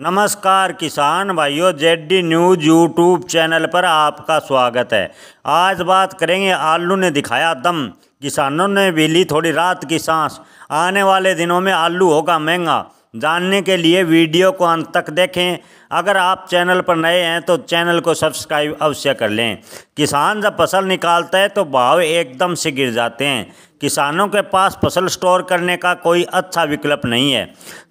नमस्कार किसान भाइयों Z D news YouTube channel पर आपका स्वागत है आज बात करेंगे आलू ने दिखाया दम किसानों ने भी ली थोड़ी रात की सांस आने वाले दिनों में आलू होगा महंगा जानने के लिए वीडियो को अंत तक देखें अगर आप चैनल पर नए हैं तो चैनल को सब्सक्राइब अवश्य कर लें किसान जब फसल निकालता है तो भाव एकदम से गिर जाते हैं किसानों के पास फसल स्टोर करने का कोई अच्छा विकल्प नहीं है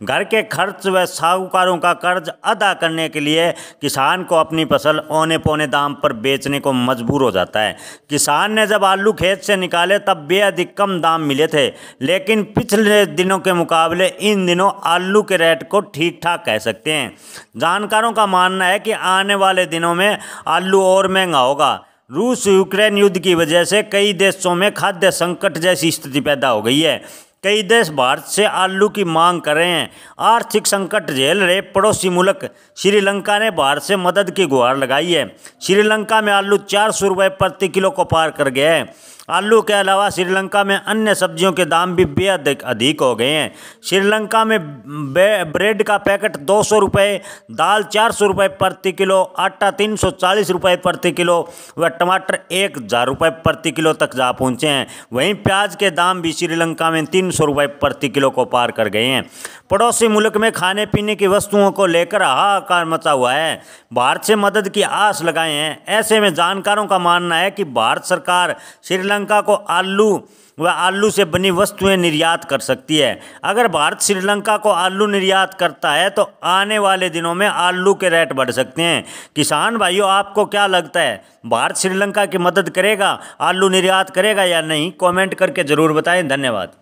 घर के खर्च व साहूकारों का कर्ज अदा करने के लिए किसान को अपनी फसल औने पौने दाम पर बेचने को मजबूर हो जाता है किसान ने जब आलू खेत से निकाले तब बेहद कम दाम मिले थे लेकिन पिछले दिनों के मुकाबले इन दिनों आलू के रेट को ठीक ठाक कह सकते हैं जानकारों का मानना है कि आने वाले दिनों में आलू और महंगा होगा रूस यूक्रेन युद्ध की वजह से कई देशों में खाद्य संकट जैसी स्थिति पैदा हो गई है कई देश भारत से आलू की मांग कर रहे हैं आर्थिक संकट झेल रहे पड़ोसी मुल्क श्रीलंका ने भारत से मदद की गुहार लगाई है श्रीलंका में आलू चार सौ रुपये प्रति किलो को पार कर गया है आलू के अलावा श्रीलंका में अन्य सब्जियों के दाम भी बेहद अधिक हो गए हैं श्रीलंका में ब्रेड का पैकेट दो सौ रुपये दाल चार सौ रुपये प्रति किलो आटा तीन सौ चालीस रुपये प्रति किलो व टमाटर एक हज़ार रुपये प्रति किलो तक जा पहुँचे हैं वहीं प्याज के दाम भी श्रीलंका में तीन सौ रुपये प्रति किलो को पार कर गए हैं पड़ोसी मुल्क में खाने पीने की वस्तुओं को लेकर हाहाकार मचा हुआ है भारत से मदद की आस लगाए हैं ऐसे में जानकारों का मानना है कि भारत सरकार श्रीलंका श्रीलंका को आलू वह आलू से बनी वस्तुएं निर्यात कर सकती है अगर भारत श्रीलंका को आलू निर्यात करता है तो आने वाले दिनों में आलू के रेट बढ़ सकते हैं किसान भाइयों आपको क्या लगता है भारत श्रीलंका की मदद करेगा आलू निर्यात करेगा या नहीं कमेंट करके ज़रूर बताएं धन्यवाद